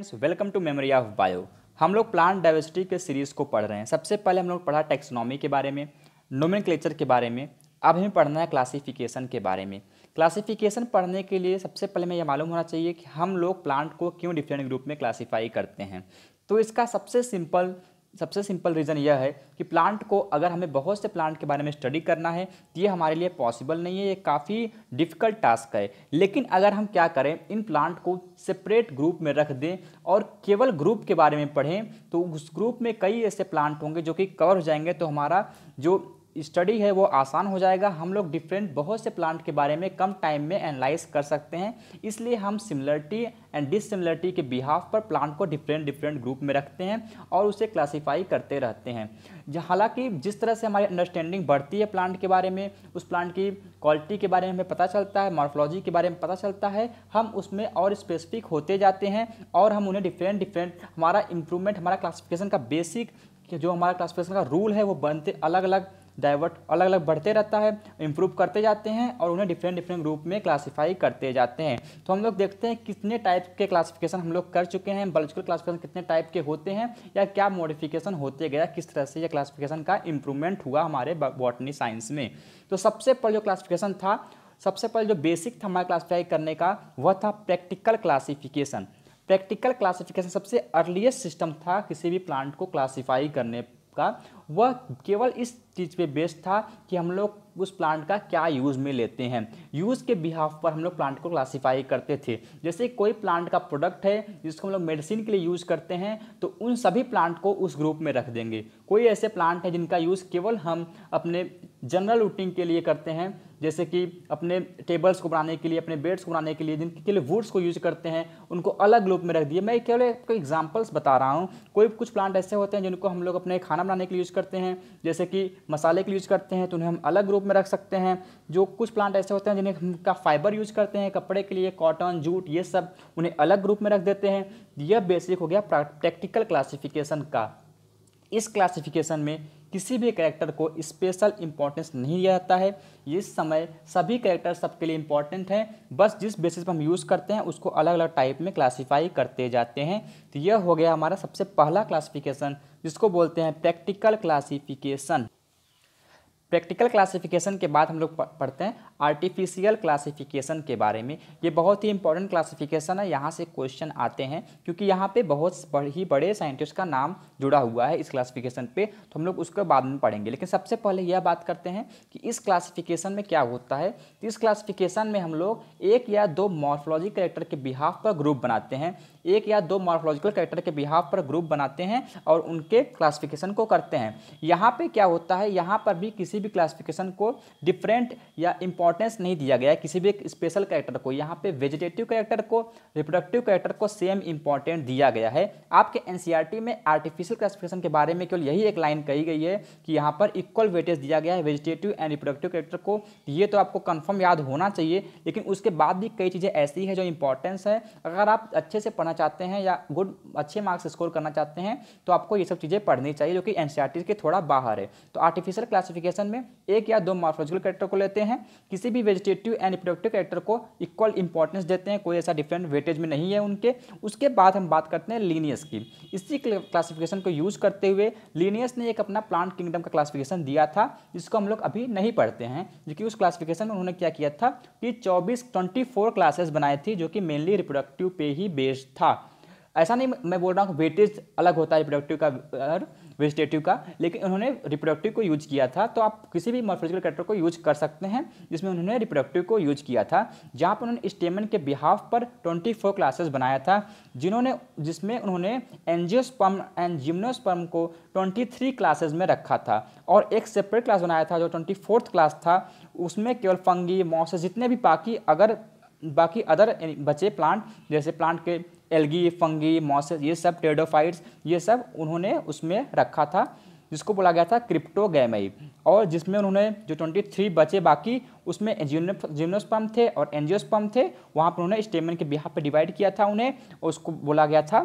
friends welcome to memory of bio हम लोग plant diversity के सीरीज़ को पढ़ रहे हैं सबसे पहले हम लोग पढ़ा टेक्सोनॉमी के बारे में नोमिन के बारे में अब हमें पढ़ना है क्लासिफिकेशन के बारे में क्लासिफिकेशन पढ़ने के लिए सबसे पहले हमें यह मालूम होना चाहिए कि हम लोग प्लांट को क्यों डिफरेंट ग्रुप में क्लासीफाई करते हैं तो इसका सबसे सिंपल सबसे सिंपल रीज़न यह है कि प्लांट को अगर हमें बहुत से प्लांट के बारे में स्टडी करना है तो ये हमारे लिए पॉसिबल नहीं है ये काफ़ी डिफ़िकल्ट टास्क है लेकिन अगर हम क्या करें इन प्लांट को सेपरेट ग्रुप में रख दें और केवल ग्रुप के बारे में पढ़ें तो उस ग्रुप में कई ऐसे प्लांट होंगे जो कि कवर हो जाएंगे तो हमारा जो स्टडी है वो आसान हो जाएगा हम लोग डिफरेंट बहुत से प्लांट के बारे में कम टाइम में एनालाइज कर सकते हैं इसलिए हम सिमिलरिटी एंड डिसिमिलरिटी के बिहाफ पर प्लांट को डिफरेंट डिफरेंट ग्रुप में रखते हैं और उसे क्लासीफाई करते रहते हैं हालांकि जिस तरह से हमारी अंडरस्टैंडिंग बढ़ती है प्लांट के बारे में उस प्लांट की क्वालिटी के बारे में हमें पता चलता है मार्फोलॉजी के बारे में पता चलता है हम उसमें और स्पेसिफिक होते जाते हैं और हम उन्हें डिफरेंट डिफरेंट हमारा इम्प्रूवमेंट हमारा क्लासिफिकेशन का बेसिक जो हमारा क्लासिफिकेशन का रूल है वो बनते अलग अलग डाइवर्ट अलग अलग बढ़ते रहता है इम्प्रूव करते जाते हैं और उन्हें डिफरेंट डिफरेंट ग्रुप में क्लासीफाई करते जाते हैं तो हम लोग देखते हैं कितने टाइप के क्लासिफिकेशन हम लोग कर चुके हैं बलोजिकल क्लासिफिकेशन कितने टाइप के होते हैं या क्या मॉडिफिकेशन होते गया किस तरह से यह क्लासिफिकेशन का इम्प्रूवमेंट हुआ हमारे बॉटनी साइंस में तो सबसे पहले जो क्लासिफिकेशन था सबसे पहले जो बेसिक था हमारा क्लासीफाई करने का वह था प्रैक्टिकल क्लासीफिकेशन प्रैक्टिकल क्लासिफिकेशन सबसे अर्लीस्ट सिस्टम था किसी भी प्लांट को क्लासीफाई करने का वह केवल इस चीज़ पे बेस्ड था कि हम लोग उस प्लांट का क्या यूज़ में लेते हैं यूज़ के बिहाफ पर हम लोग प्लांट को क्लासीफाई करते थे जैसे कोई प्लांट का प्रोडक्ट है जिसको हम लोग मेडिसिन के लिए यूज़ करते हैं तो उन सभी प्लांट को उस ग्रुप में रख देंगे कोई ऐसे प्लांट है जिनका यूज़ केवल हम अपने जनरल रूटीन के लिए करते हैं जैसे कि अपने टेबल्स को बनाने के लिए अपने बेड्स को बनाने के लिए जिनके लिए वुड्स को यूज़ करते हैं उनको अलग ग्रुप में रख दिए मैं केवल आपको एग्जाम्पल्स बता रहा हूँ कोई कुछ प्लांट ऐसे होते हैं जिनको हम लोग अपने खाना बनाने के लिए यूज़ करते हैं जैसे कि मसाले के यूज करते हैं तो उन्हें हम अलग ग्रुप में रख सकते हैं जो कुछ प्लांट ऐसे होते हैं जिन्हें हम का फाइबर यूज करते हैं कपड़े के लिए कॉटन जूट ये सब उन्हें अलग ग्रुप में रख देते हैं यह बेसिक हो गया प्रैक्टिकल क्लासिफिकेशन का इस क्लासिफिकेशन में किसी भी कैरेक्टर को स्पेशल इंपॉर्टेंस नहीं दिया जाता है इस समय सभी कैरेक्टर सबके लिए इंपॉर्टेंट हैं बस जिस बेसिस पर हम यूज़ करते हैं उसको अलग अलग टाइप में क्लासीफाई करते जाते हैं तो यह हो गया हमारा सबसे पहला क्लासिफिकेशन जिसको बोलते हैं प्रैक्टिकल क्लासिफिकेशन प्रैक्टिकल क्लासिफिकेशन के बाद हम लोग पढ़ते हैं आर्टिफिशियल क्लासिफिकेशन के बारे में ये बहुत ही इंपॉर्टेंट क्लासिफिकेशन है यहाँ से क्वेश्चन आते हैं क्योंकि यहाँ पे बहुत ही बड़े साइंटिस्ट का नाम जुड़ा हुआ है इस क्लासिफिकेशन पे तो हम लोग उसके बाद में पढ़ेंगे लेकिन सबसे पहले यह बात करते हैं कि इस क्लासिफिकेशन में क्या होता है तो इस क्लासिफिकेशन में हम लोग एक या दो मॉर्फोलॉजी करेक्टर के बिहाफ पर ग्रुप बनाते हैं एक या दो मॉर्फोलॉजिकल करेक्टर के बिहाफ पर ग्रुप बनाते हैं और उनके क्लासिफिकेशन को करते हैं यहाँ पर क्या होता है यहाँ पर भी किसी भी क्लासिफिकेशन को डिफरेंट या इम्पोर्ट इंपॉर्टेंस नहीं दिया गया है किसी भी एक स्पेशल कैरेक्टर को यहाँ पे वेजिटेटिव कैरेक्टर को रिप्रोडक्टिव कैरेक्टर को सेम इंपॉर्टेंट दिया गया है आपके एन e में आर्टिफिशियल क्लासिफिकेशन के बारे में केवल यही एक लाइन कही गई है कि यहाँ पर इक्वल वेटेज दिया गया है वेजिटेटिव एंड रिप्रोडक्टिव कैरेक्टर को ये तो आपको कन्फर्म याद होना चाहिए लेकिन उसके बाद भी कई चीज़ें ऐसी है जो इंपॉर्टेंस है अगर आप अच्छे से पढ़ना चाहते हैं या गुड अच्छे मार्क्स स्कोर करना चाहते हैं तो आपको ये सब चीज़ें पढ़नी चाहिए जो कि एन e के थोड़ा बाहर है तो आर्टिफिशियल क्लासिफिकेशन में एक या दो मॉर्फोलॉजिकल कैरेक्टर को लेते हैं किसी किसी भी वेजिटेटिव एंड रिप्रोडक्टिव कैरेक्टर को इक्वल इंपॉर्टेंस देते हैं कोई ऐसा डिफरेंट वेटेज में नहीं है उनके उसके बाद हम बात करते हैं लीनियस की इसी क्लासिफिकेशन को यूज करते हुए लीनियस ने एक अपना प्लांट किंगडम का क्लासिफिकेशन दिया था जिसको हम लोग अभी नहीं पढ़ते हैं जो कि उस क्लासिफिकेशन में उन्होंने क्या किया था कि चौबीस ट्वेंटी क्लासेस बनाए थी जो कि मेनली रिप्रोडक्टिव पे ही बेस्ड था ऐसा नहीं मैं बोल रहा हूँ वेटेज अलग होता है रिप्रोडक्टिव का और वेजिटेटिव का लेकिन उन्होंने रिप्रोडक्टिव को यूज किया था तो आप किसी भी मॉर्फोलॉजिकल कैरेक्टर को यूज कर सकते हैं जिसमें उन्होंने रिप्रोडक्टिव को यूज किया था जहाँ पर उन्होंने स्टेमन के बिहाफ पर ट्वेंटी फोर क्लासेस बनाया था जिन्होंने जिसमें उन्होंने एनजियोस्पर्म एंड जिम्नोस्पर्म को ट्वेंटी थ्री क्लासेज में रखा था और एक सेपरेट क्लास बनाया था जो ट्वेंटी फोर्थ क्लास था उसमें केवल फंगी मॉस जितने भी बाकी अगर बाकी अदर बचे प्लांट जैसे प्लांट के एल्गी फंगी मॉसेस ये सब टेडोफाइट्स ये सब उन्होंने उसमें रखा था जिसको बोला गया था गैमई और जिसमें उन्होंने जो 23 बचे बाकी उसमें जिम्नोस्पम थे और एनजियोस्पम थे वहाँ पर उन्होंने स्टेमन के बिहार पर डिवाइड किया था उन्हें और उसको बोला गया था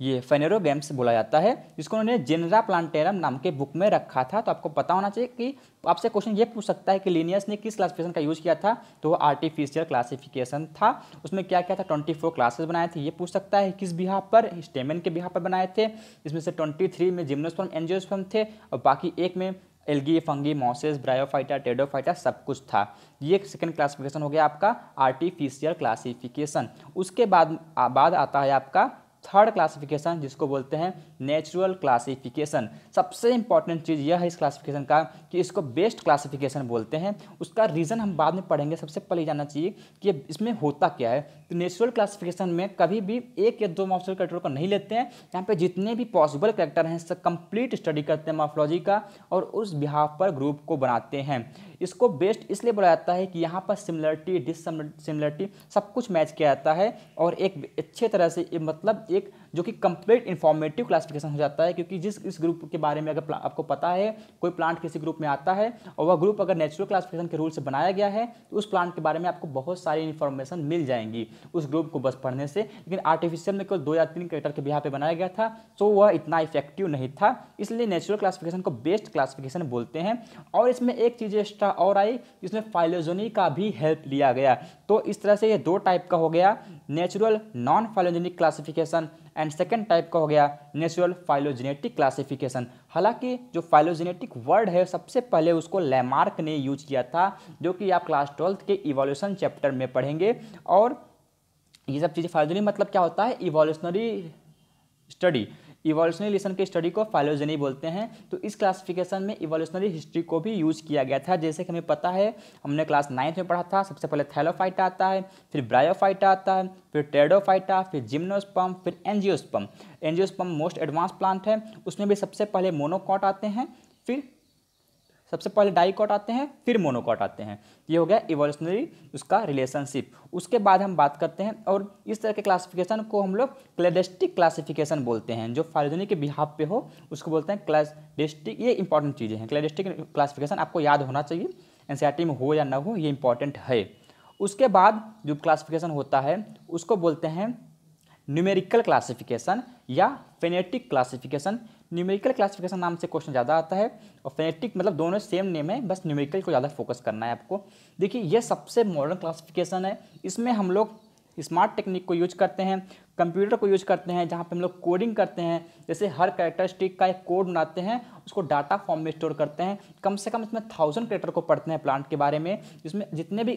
ये फेनेरो गेम्स बोला जाता है जिसको उन्होंने जेनरा प्लांटेरम नाम के बुक में रखा था तो आपको पता होना चाहिए कि आपसे क्वेश्चन ये पूछ सकता है कि लीनियस ने किस क्लासिफिकेशन का यूज़ किया था तो वो आर्टिफिशियल क्लासिफिकेशन था उसमें क्या क्या था ट्वेंटी फोर क्लासेस बनाए थे ये पूछ सकता है किस बिहा पर स्टेमन के बिहा पर बनाए थे इसमें से ट्वेंटी थ्री में जिम्नोस्पर्म एनजियोस्पर्म थे और बाकी एक में algae fungi mosses bryophyta pteridophyta सब कुछ था ये सेकेंड क्लासिफिकेशन हो गया आपका आर्टिफिशियल क्लासिफिकेशन उसके बाद बाद आता है आपका थर्ड क्लासिफिकेशन जिसको बोलते हैं नेचुरल क्लासिफिकेशन सबसे इंपॉर्टेंट चीज़ यह है इस क्लासिफिकेशन का कि इसको बेस्ट क्लासिफिकेशन बोलते हैं उसका रीज़न हम बाद में पढ़ेंगे सबसे पहले जानना चाहिए कि इसमें होता क्या है तो नेचुरल क्लासिफिकेशन में कभी भी एक या दो मॉफ्सल करेक्टर को नहीं लेते हैं यहाँ पर जितने भी पॉसिबल करेक्टर हैं सब कंप्लीट स्टडी करते हैं मॉफोलॉजी का और उस बिहाफ पर ग्रुप को बनाते हैं इसको बेस्ट इसलिए बोला जाता है कि यहाँ पर सिमिलरिटी डिस सिमिलरिटी सब कुछ मैच किया जाता है और एक अच्छे तरह से मतलब एक जो कि कंप्लीट इन्फॉर्मेटिव क्लासिफिकेशन हो जाता है क्योंकि जिस इस ग्रुप के बारे में अगर आपको पता है कोई प्लांट किसी ग्रुप में आता है और वह ग्रुप अगर नेचुरल क्लासिफिकेशन के रूल से बनाया गया है तो उस प्लांट के बारे में आपको बहुत सारी इन्फॉर्मेशन मिल जाएंगी उस ग्रुप को बस पढ़ने से लेकिन आर्टिफिशियल में केवल दो या तीन करेक्टर के बिहार पर बनाया गया था तो वह इतना इफेक्टिव नहीं था इसलिए नेचुरल क्लासिफिकेशन को बेस्ट क्लासिफिकेशन बोलते हैं और इसमें एक चीज़ एक्स्ट्रा दूसरा और आई जिसमें फाइलोजोनी का भी हेल्प लिया गया तो इस तरह से ये दो टाइप का हो गया natural non phylogenetic classification and second type का हो गया नेचुरल फाइलोजेनेटिक क्लासिफिकेशन हालांकि जो फाइलोजेनेटिक वर्ड है सबसे पहले उसको लेमार्क ने यूज किया था जो कि आप क्लास ट्वेल्थ के इवोल्यूशन चैप्टर में पढ़ेंगे और ये सब चीज़ें फाइलोजेनिक मतलब क्या होता है इवोल्यूशनरी स्टडी इवोल्यूशनरी रिलेशन की स्टडी को फाइलोजनी बोलते हैं तो इस क्लासिफिकेशन में इवोल्यूशनरी हिस्ट्री को भी यूज़ किया गया था जैसे कि हमें पता है हमने क्लास नाइन्थ में पढ़ा था सबसे पहले थैलोफाइटा आता है फिर ब्रायोफाइटा आता है फिर टेडोफाइटा फिर जिम्नोस्पम फिर angiosperm angiosperm most advance plant है उसमें भी सबसे पहले मोनोकॉट आते हैं फिर सबसे पहले डाइकॉट आते हैं फिर मोनोकॉट आते हैं ये हो गया इवोल्यूशनरी उसका रिलेशनशिप उसके बाद हम बात करते हैं और इस तरह के क्लासिफिकेशन को हम लोग क्लेडेस्टिक क्लासिफिकेशन बोलते हैं जो फाइलोजनी के बिहाव पे हो उसको बोलते हैं क्लेडेस्टिक ये इंपॉर्टेंट चीज़ें हैं क्लेडेस्टिक क्लासिफिकेशन आपको याद होना चाहिए एन में हो या ना हो ये इंपॉर्टेंट है उसके बाद जो क्लासिफिकेशन होता है उसको बोलते हैं न्यूमेरिकल क्लासिफिकेशन या फेनेटिक क्लासिफिकेशन न्यूमेरिकल क्लासिफिकेशन नाम से क्वेश्चन ज़्यादा आता है और फेनेटिक मतलब दोनों सेम नेम है बस न्यूमेरिकल को ज़्यादा फोकस करना है आपको देखिए ये सबसे मॉडर्न क्लासिफिकेशन है इसमें हम लोग स्मार्ट टेक्निक को यूज करते हैं कंप्यूटर को यूज करते हैं जहाँ पे हम लोग कोडिंग करते हैं जैसे हर कैरेक्टरिस्टिक का एक कोड बनाते हैं उसको डाटा फॉर्म में स्टोर करते हैं कम से कम इसमें थाउजेंड कैरेक्टर को पढ़ते हैं प्लांट के बारे में इसमें जितने भी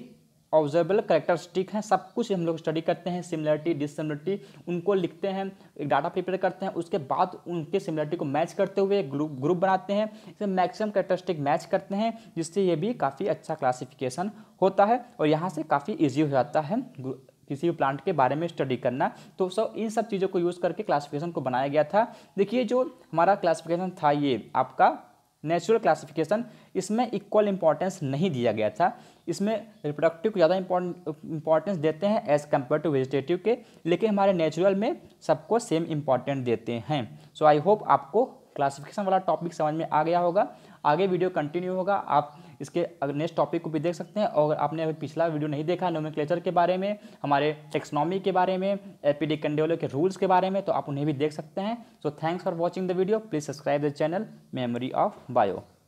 ऑब्जर्वेबल करेक्टरिस्टिक हैं सब कुछ हम लोग स्टडी करते हैं सिमिलरिटी डिसिमिलरिटी उनको लिखते हैं एक डाटा प्रिपेयर करते हैं उसके बाद उनके सिमिलरिटी को मैच करते हुए ग्रुप ग्रुप बनाते हैं इसमें मैक्सिमम करेक्टरिस्टिक मैच करते हैं जिससे ये भी काफ़ी अच्छा क्लासिफिकेशन होता है और यहाँ से काफ़ी ईजी हो जाता है किसी भी प्लांट के बारे में स्टडी करना तो सब इन सब चीज़ों को यूज़ करके क्लासिफिकेशन को बनाया गया था देखिए जो हमारा क्लासिफिकेशन था ये आपका नेचुरल क्लासिफिकेशन इसमें इक्वल इंपॉर्टेंस नहीं दिया गया था इसमें रिप्रोडक्टिव को ज़्यादा इंपॉर्टेंस देते हैं एज़ कम्पेयर टू वेजिटेटिव के लेकिन हमारे नेचुरल में सबको सेम इंपॉर्टेंट देते हैं सो आई होप आपको क्लासिफिकेशन वाला टॉपिक समझ में आ गया होगा आगे वीडियो कंटिन्यू होगा आप इसके अगर नेक्स्ट टॉपिक को भी देख सकते हैं और आपने अगर पिछला वीडियो नहीं देखा नोमिक्लेचर के बारे में हमारे टेक्सनॉमी के बारे में एपीडी कंडेलो के रूल्स के बारे में तो आप उन्हें भी देख सकते हैं so thanks for watching the video please subscribe the channel memory of bio